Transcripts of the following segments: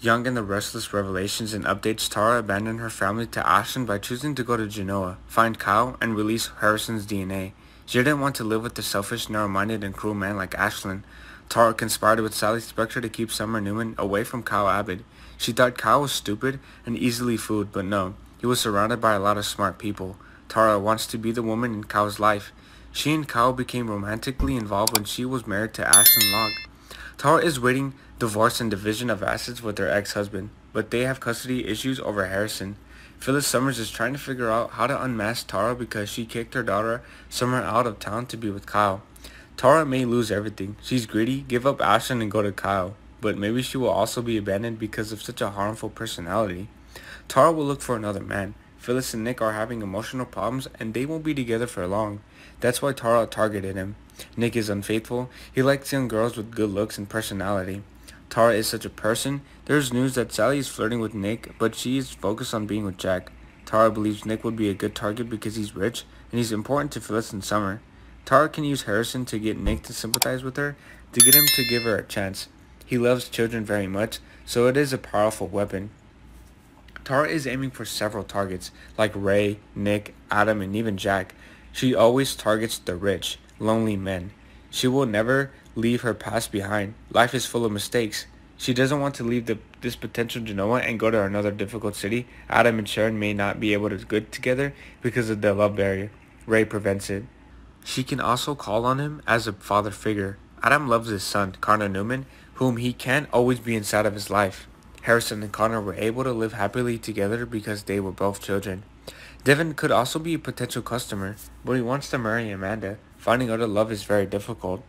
Young and the Restless Revelations and updates Tara abandoned her family to Ashton by choosing to go to Genoa, find Kyle, and release Harrison's DNA. She didn't want to live with a selfish, narrow-minded, and cruel man like Ashlyn. Tara conspired with Sally Spectre to keep Summer Newman away from Kyle Abbott. She thought Kyle was stupid and easily fooled, but no, he was surrounded by a lot of smart people. Tara wants to be the woman in Kyle's life. She and Kyle became romantically involved when she was married to Ashton Locke. Tara is waiting divorce and division of assets with her ex-husband, but they have custody issues over Harrison. Phyllis Summers is trying to figure out how to unmask Tara because she kicked her daughter Summer out of town to be with Kyle. Tara may lose everything. She's greedy, give up Ashton and go to Kyle, but maybe she will also be abandoned because of such a harmful personality. Tara will look for another man, Phyllis and Nick are having emotional problems and they won't be together for long. That's why Tara targeted him. Nick is unfaithful. He likes young girls with good looks and personality. Tara is such a person. There's news that Sally is flirting with Nick, but she is focused on being with Jack. Tara believes Nick would be a good target because he's rich and he's important to Phyllis and Summer. Tara can use Harrison to get Nick to sympathize with her, to get him to give her a chance. He loves children very much, so it is a powerful weapon. Tara is aiming for several targets, like Ray, Nick, Adam, and even Jack. She always targets the rich, lonely men. She will never leave her past behind. Life is full of mistakes. She doesn't want to leave the, this potential Genoa and go to another difficult city. Adam and Sharon may not be able to good together because of the love barrier. Ray prevents it. She can also call on him as a father figure. Adam loves his son, Connor Newman, whom he can't always be inside of his life. Harrison and Connor were able to live happily together because they were both children. Devin could also be a potential customer, but he wants to marry Amanda. Finding out a love is very difficult.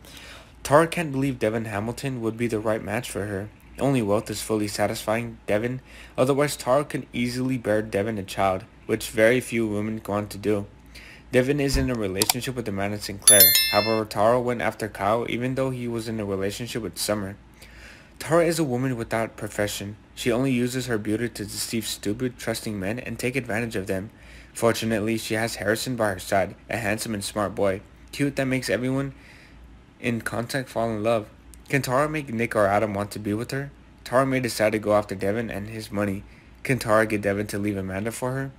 Tara can't believe Devin Hamilton would be the right match for her. Only wealth is fully satisfying Devin, otherwise Tara can easily bear Devin a child, which very few women want to do. Devin is in a relationship with Amanda Sinclair, however Tara went after Kyle even though he was in a relationship with Summer. Tara is a woman without profession. She only uses her beauty to deceive stupid, trusting men and take advantage of them. Fortunately, she has Harrison by her side, a handsome and smart boy. Cute that makes everyone in contact fall in love. Can Tara make Nick or Adam want to be with her? Tara may decide to go after Devin and his money. Can Tara get Devin to leave Amanda for her?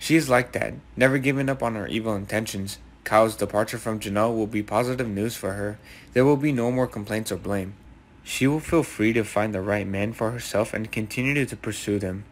She is like that, never giving up on her evil intentions. Kyle's departure from Janelle will be positive news for her. There will be no more complaints or blame. She will feel free to find the right man for herself and continue to pursue them.